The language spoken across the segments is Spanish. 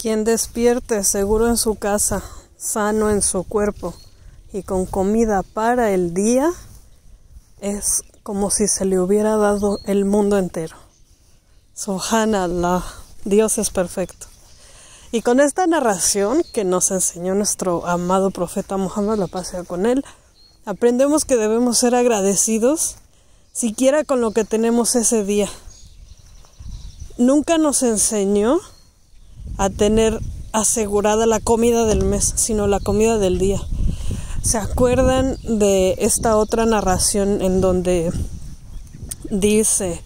Quien despierte seguro en su casa, sano en su cuerpo y con comida para el día, es como si se le hubiera dado el mundo entero. Subhanallah, Dios es perfecto. Y con esta narración que nos enseñó nuestro amado profeta Muhammad, la pasea con él, aprendemos que debemos ser agradecidos siquiera con lo que tenemos ese día. Nunca nos enseñó a tener asegurada la comida del mes, sino la comida del día. ¿Se acuerdan de esta otra narración en donde dice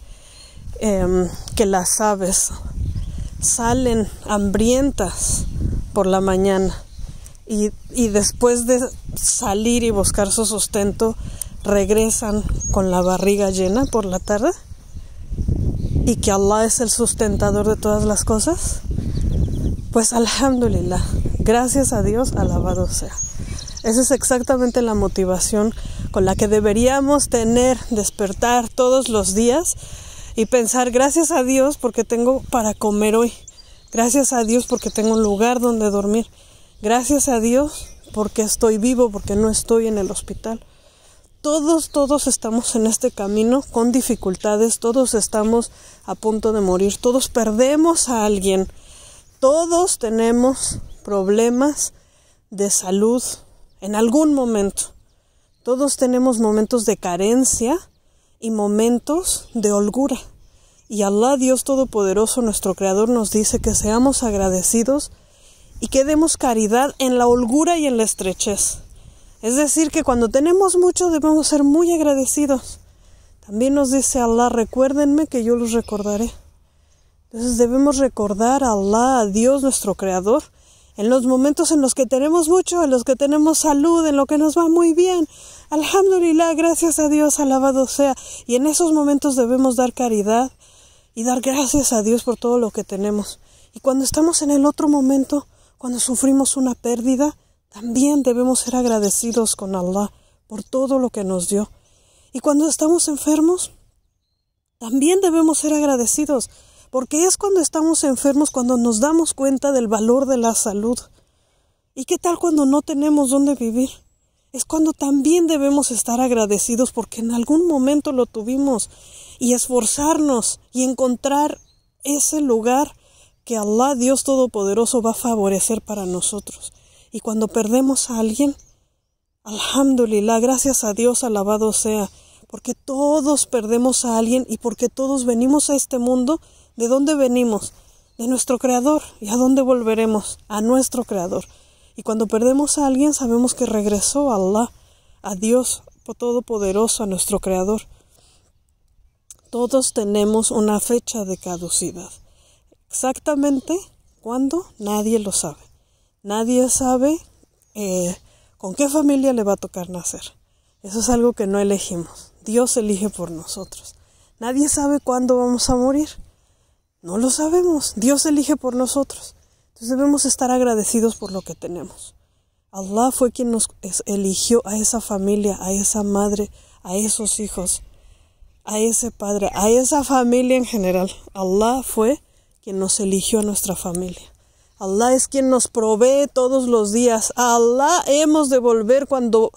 em, que las aves salen hambrientas por la mañana y, y después de salir y buscar su sustento regresan con la barriga llena por la tarde? ¿Y que Allah es el sustentador de todas las cosas? Pues alhamdulillah, gracias a Dios, alabado sea. Esa es exactamente la motivación con la que deberíamos tener, despertar todos los días y pensar, gracias a Dios porque tengo para comer hoy, gracias a Dios porque tengo un lugar donde dormir, gracias a Dios porque estoy vivo, porque no estoy en el hospital. Todos, todos estamos en este camino con dificultades, todos estamos a punto de morir, todos perdemos a alguien todos tenemos problemas de salud en algún momento. Todos tenemos momentos de carencia y momentos de holgura. Y Allah, Dios Todopoderoso, nuestro Creador, nos dice que seamos agradecidos y que demos caridad en la holgura y en la estrechez. Es decir, que cuando tenemos mucho debemos ser muy agradecidos. También nos dice Allah, recuérdenme que yo los recordaré. Entonces debemos recordar a Allah, a Dios nuestro Creador, en los momentos en los que tenemos mucho, en los que tenemos salud, en lo que nos va muy bien. Alhamdulillah, gracias a Dios, alabado sea. Y en esos momentos debemos dar caridad y dar gracias a Dios por todo lo que tenemos. Y cuando estamos en el otro momento, cuando sufrimos una pérdida, también debemos ser agradecidos con Allah por todo lo que nos dio. Y cuando estamos enfermos, también debemos ser agradecidos porque es cuando estamos enfermos cuando nos damos cuenta del valor de la salud. ¿Y qué tal cuando no tenemos dónde vivir? Es cuando también debemos estar agradecidos porque en algún momento lo tuvimos y esforzarnos y encontrar ese lugar que Allah Dios Todopoderoso va a favorecer para nosotros. Y cuando perdemos a alguien, Alhamdulillah, gracias a Dios, alabado sea, porque todos perdemos a alguien y porque todos venimos a este mundo ¿De dónde venimos? De nuestro Creador. ¿Y a dónde volveremos? A nuestro Creador. Y cuando perdemos a alguien sabemos que regresó a Allah, a Dios Todopoderoso, a nuestro Creador. Todos tenemos una fecha de caducidad. Exactamente cuándo, nadie lo sabe. Nadie sabe eh, con qué familia le va a tocar nacer. Eso es algo que no elegimos. Dios elige por nosotros. Nadie sabe cuándo vamos a morir. No lo sabemos. Dios elige por nosotros. Entonces debemos estar agradecidos por lo que tenemos. Allah fue quien nos eligió a esa familia, a esa madre, a esos hijos, a ese padre, a esa familia en general. Allah fue quien nos eligió a nuestra familia. Allah es quien nos provee todos los días. A Allah hemos de volver cuando,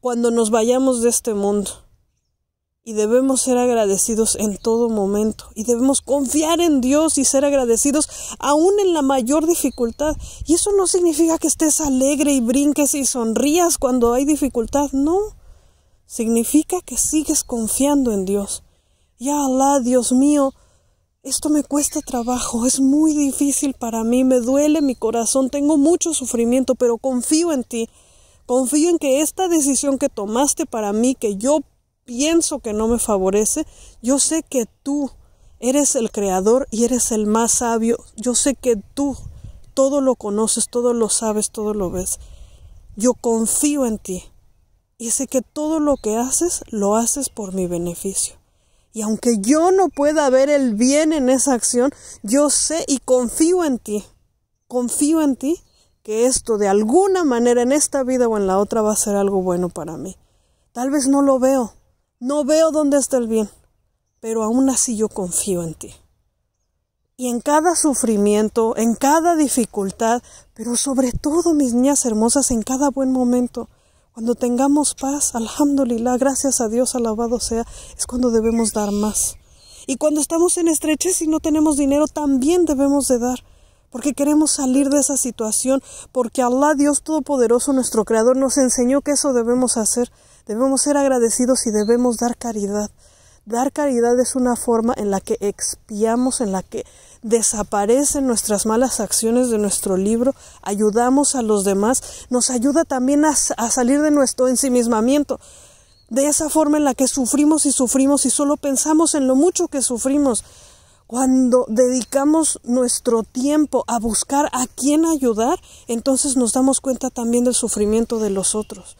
cuando nos vayamos de este mundo y debemos ser agradecidos en todo momento y debemos confiar en Dios y ser agradecidos aún en la mayor dificultad. Y eso no significa que estés alegre y brinques y sonrías cuando hay dificultad, no. Significa que sigues confiando en Dios. Ya Alá, Dios mío, esto me cuesta trabajo, es muy difícil para mí, me duele mi corazón, tengo mucho sufrimiento, pero confío en ti. Confío en que esta decisión que tomaste para mí, que yo pienso que no me favorece, yo sé que tú eres el creador y eres el más sabio, yo sé que tú todo lo conoces, todo lo sabes, todo lo ves. Yo confío en ti y sé que todo lo que haces lo haces por mi beneficio. Y aunque yo no pueda ver el bien en esa acción, yo sé y confío en ti, confío en ti que esto de alguna manera en esta vida o en la otra va a ser algo bueno para mí. Tal vez no lo veo, no veo dónde está el bien, pero aún así yo confío en ti. Y en cada sufrimiento, en cada dificultad, pero sobre todo, mis niñas hermosas, en cada buen momento, cuando tengamos paz, alhamdulillah, gracias a Dios, alabado sea, es cuando debemos dar más. Y cuando estamos en estrechez y no tenemos dinero, también debemos de dar porque queremos salir de esa situación, porque Allah, Dios Todopoderoso, nuestro Creador, nos enseñó que eso debemos hacer. Debemos ser agradecidos y debemos dar caridad. Dar caridad es una forma en la que expiamos, en la que desaparecen nuestras malas acciones de nuestro libro, ayudamos a los demás, nos ayuda también a, a salir de nuestro ensimismamiento, de esa forma en la que sufrimos y sufrimos y solo pensamos en lo mucho que sufrimos cuando dedicamos nuestro tiempo a buscar a quién ayudar, entonces nos damos cuenta también del sufrimiento de los otros.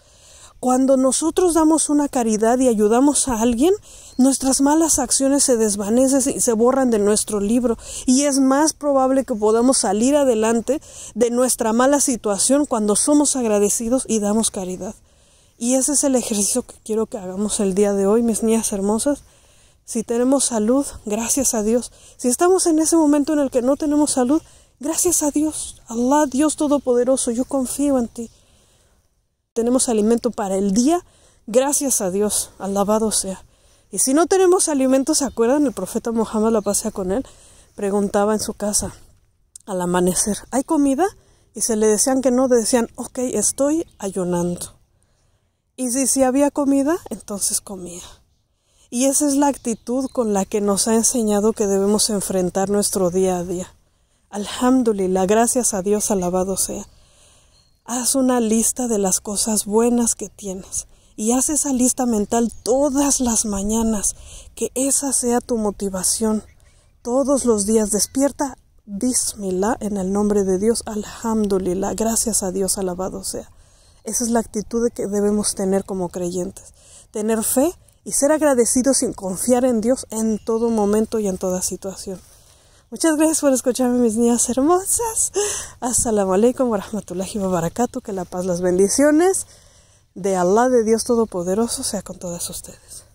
Cuando nosotros damos una caridad y ayudamos a alguien, nuestras malas acciones se desvanecen y se borran de nuestro libro y es más probable que podamos salir adelante de nuestra mala situación cuando somos agradecidos y damos caridad. Y ese es el ejercicio que quiero que hagamos el día de hoy, mis niñas hermosas si tenemos salud, gracias a Dios. Si estamos en ese momento en el que no tenemos salud, gracias a Dios. Allah, Dios Todopoderoso, yo confío en ti. Tenemos alimento para el día, gracias a Dios. Alabado sea. Y si no tenemos alimento, ¿se acuerdan? El profeta Muhammad, la pasea con él, preguntaba en su casa al amanecer, ¿hay comida? Y se le decían que no, decían, ok, estoy ayunando. Y si, si había comida, entonces comía. Y esa es la actitud con la que nos ha enseñado que debemos enfrentar nuestro día a día. Alhamdulillah, gracias a Dios, alabado sea. Haz una lista de las cosas buenas que tienes y haz esa lista mental todas las mañanas, que esa sea tu motivación. Todos los días despierta, Bismillah, en el nombre de Dios, Alhamdulillah, gracias a Dios, alabado sea. Esa es la actitud que debemos tener como creyentes. Tener fe y ser agradecido sin confiar en Dios en todo momento y en toda situación. Muchas gracias por escucharme, mis niñas hermosas. Hasta la wa rahmatullahi wa Que la paz, las bendiciones de Allah, de Dios Todopoderoso, sea con todas ustedes.